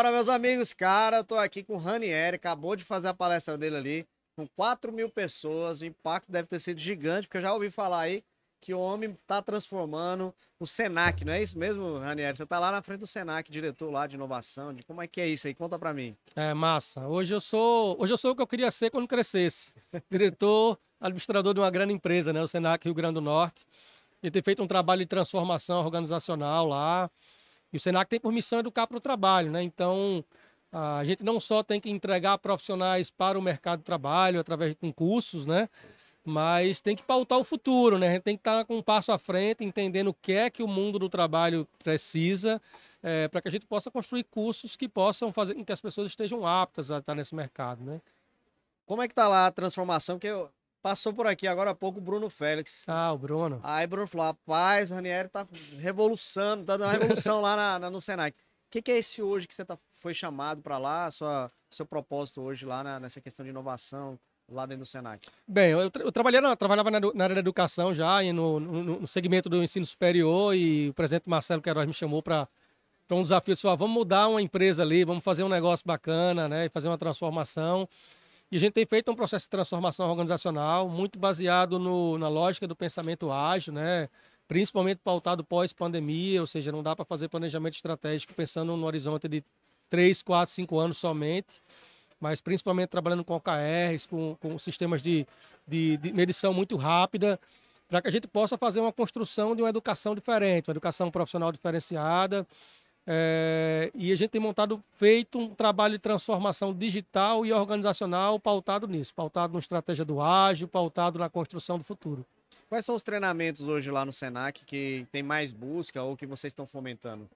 Bora, meus amigos. Cara, eu tô aqui com o Ranieri, acabou de fazer a palestra dele ali, com 4 mil pessoas. O impacto deve ter sido gigante, porque eu já ouvi falar aí que o homem tá transformando o Senac, não é isso mesmo, Ranieri? Você tá lá na frente do Senac, diretor lá de inovação, de como é que é isso aí? Conta para mim. É, massa. Hoje eu sou, hoje eu sou o que eu queria ser quando crescesse. Diretor, administrador de uma grande empresa, né, o Senac Rio Grande do Norte. E ter feito um trabalho de transformação organizacional lá. E o SENAC tem por missão educar para o trabalho, né? Então, a gente não só tem que entregar profissionais para o mercado de trabalho através de concursos, né? Mas tem que pautar o futuro, né? A gente tem que estar tá com um passo à frente, entendendo o que é que o mundo do trabalho precisa, é, para que a gente possa construir cursos que possam fazer com que as pessoas estejam aptas a estar nesse mercado, né? Como é que está lá a transformação? que eu, Passou por aqui agora há pouco o Bruno Félix. Ah, o Bruno. Aí Bruno falou: rapaz, o Ranieri tá revolucionando, tá dando uma revolução lá na, na, no Senac. O que, que, é esse hoje que você tá, foi chamado para lá, sua, seu propósito hoje lá na, nessa questão de inovação? lá dentro do Senac? Bem, eu, tra eu trabalhei trabalhava na, na, área da educação já, e no, no, no, segmento do ensino superior, e o presidente Marcelo Queiroz me chamou para um desafio, disse, ah, vamos mudar uma empresa ali, vamos fazer um negócio bacana, né, e fazer uma transformação. E a gente tem feito um processo de transformação organizacional muito baseado no, na lógica do pensamento ágil, né? principalmente pautado pós-pandemia, ou seja, não dá para fazer planejamento estratégico pensando no horizonte de 3, 4, 5 anos somente, mas principalmente trabalhando com OKRs, com, com sistemas de, de, de medição muito rápida, para que a gente possa fazer uma construção de uma educação diferente, uma educação profissional diferenciada, é, e a gente tem montado, feito um trabalho de transformação digital e organizacional pautado nisso, pautado na estratégia do ágil, pautado na construção do futuro. Quais são os treinamentos hoje lá no Senac que tem mais busca ou que vocês estão fomentando?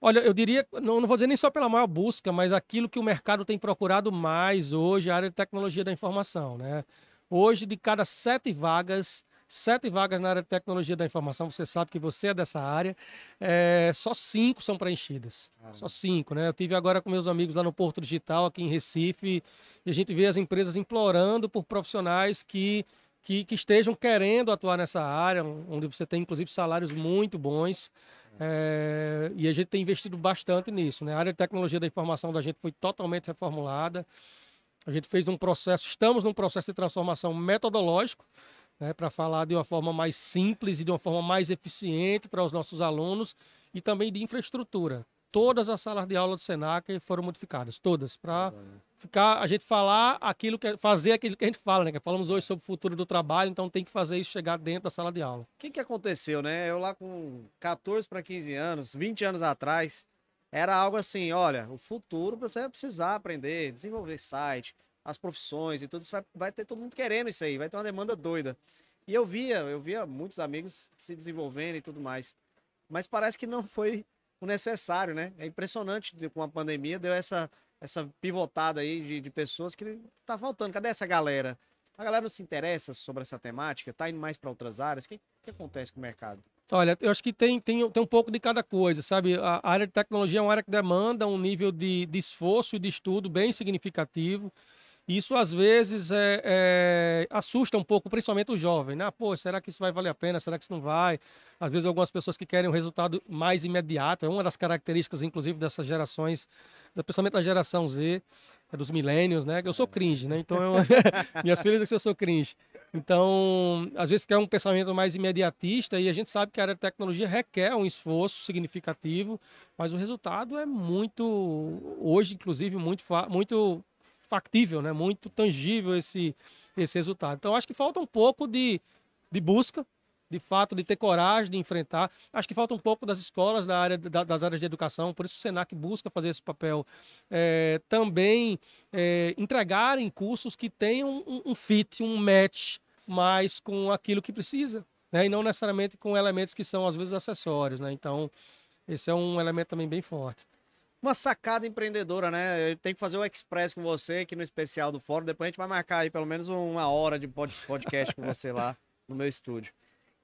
Olha, eu diria, não, não vou dizer nem só pela maior busca, mas aquilo que o mercado tem procurado mais hoje, a área de tecnologia da informação, né? Hoje, de cada sete vagas, sete vagas na área de tecnologia da informação, você sabe que você é dessa área, é, só cinco são preenchidas. só cinco, né? Eu tive agora com meus amigos lá no Porto Digital, aqui em Recife, e a gente vê as empresas implorando por profissionais que, que, que estejam querendo atuar nessa área, onde você tem, inclusive, salários muito bons. É. é, e a gente tem investido bastante nisso. Né? A área de tecnologia da informação da gente foi totalmente reformulada. A gente fez um processo, estamos num processo de transformação metodológico né, para falar de uma forma mais simples e de uma forma mais eficiente para os nossos alunos e também de infraestrutura. Todas as salas de aula do Senac foram modificadas, todas, para tá né? ficar a gente falar aquilo que fazer aquilo que a gente fala, né? Que falamos hoje sobre o futuro do trabalho, então tem que fazer isso chegar dentro da sala de aula. O que, que aconteceu, né? Eu lá com 14 para 15 anos, 20 anos atrás, era algo assim, olha, o futuro você vai precisar aprender, desenvolver site, as profissões e tudo isso, vai, vai ter todo mundo querendo isso aí, vai ter uma demanda doida. E eu via, eu via muitos amigos se desenvolvendo e tudo mais. Mas parece que não foi o necessário, né? É impressionante com a pandemia, deu essa, essa pivotada aí de, de pessoas que tá faltando. Cadê essa galera? A galera não se interessa sobre essa temática, tá indo mais para outras áreas. O que, que acontece com o mercado? Olha, eu acho que tem, tem, tem um pouco de cada coisa, sabe? A área de tecnologia é uma área que demanda um nível de, de esforço e de estudo bem significativo. Isso às vezes é, é, assusta um pouco, principalmente o jovem, né? Ah, pô, será que isso vai valer a pena? Será que isso não vai? Às vezes algumas pessoas que querem um resultado mais imediato, é uma das características, inclusive, dessas gerações, principalmente da geração Z, é dos milênios, né? Eu sou é. cringe, né? Então, eu... minhas filhas dizem que eu sou cringe. Então, às vezes quer um pensamento mais imediatista e a gente sabe que a área de tecnologia requer um esforço significativo, mas o resultado é muito, hoje, inclusive, muito, muito factível, né? muito tangível esse, esse resultado. Então, acho que falta um pouco de, de busca, de fato, de ter coragem de enfrentar. Acho que falta um pouco das escolas da área, da, das áreas de educação, por isso o SENAC busca fazer esse papel. É, também é, entregarem cursos que tenham um, um fit, um match mais com aquilo que precisa, né? e não necessariamente com elementos que são, às vezes, acessórios. Né? Então, esse é um elemento também bem forte uma sacada empreendedora, né? Eu tenho que fazer o Express com você aqui no especial do fórum. Depois a gente vai marcar aí pelo menos uma hora de podcast com você lá no meu estúdio.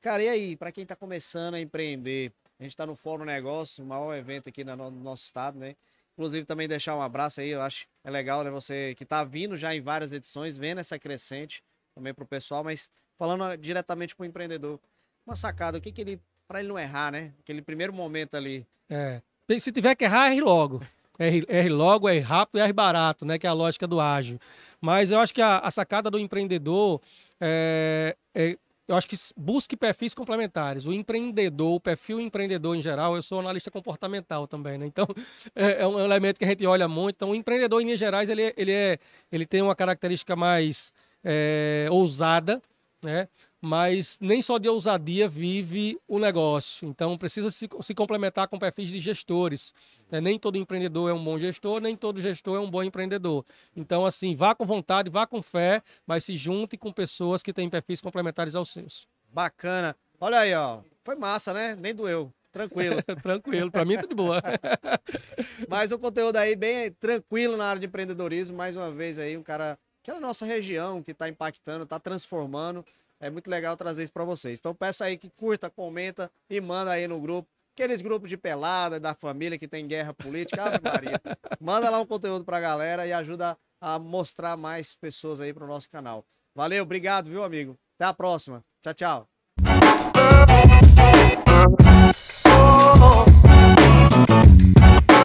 Cara, e aí, para quem tá começando a empreender, a gente tá no Fórum Negócio, o maior evento aqui no nosso estado, né? Inclusive, também deixar um abraço aí, eu acho é legal, né? Você que tá vindo já em várias edições, vendo essa crescente também pro pessoal, mas falando diretamente pro empreendedor, uma sacada, o que que ele, para ele não errar, né? Aquele primeiro momento ali. É. Se tiver que errar, erre logo. Erre, logo, erre rápido e erre barato, né? Que é a lógica do ágil. Mas eu acho que a, a sacada do empreendedor é, é, eu acho que busque perfis complementares. O empreendedor, o perfil empreendedor em geral, eu sou analista comportamental também, né? Então, é, é um elemento que a gente olha muito. Então, o empreendedor, em linhas gerais, ele, é, ele, é, ele tem uma característica mais é, ousada, né? mas nem só de ousadia vive o negócio. Então, precisa se, se complementar com perfis de gestores. Né? Nem todo empreendedor é um bom gestor, nem todo gestor é um bom empreendedor. Então, assim, vá com vontade, vá com fé, mas se junte com pessoas que têm perfis complementares aos seus. Bacana. Olha aí, ó. Foi massa, né? Nem doeu. Tranquilo. tranquilo, para mim tudo tá de boa. mas o conteúdo aí bem tranquilo na área de empreendedorismo, mais uma vez aí, um cara que é nossa região, que está impactando, está transformando. É muito legal trazer isso para vocês. Então peço aí que curta, comenta e manda aí no grupo. Aqueles grupos de pelada, da família que tem guerra política, Ave Maria. manda lá um conteúdo pra galera e ajuda a mostrar mais pessoas aí pro nosso canal. Valeu, obrigado, viu, amigo? Até a próxima. Tchau, tchau.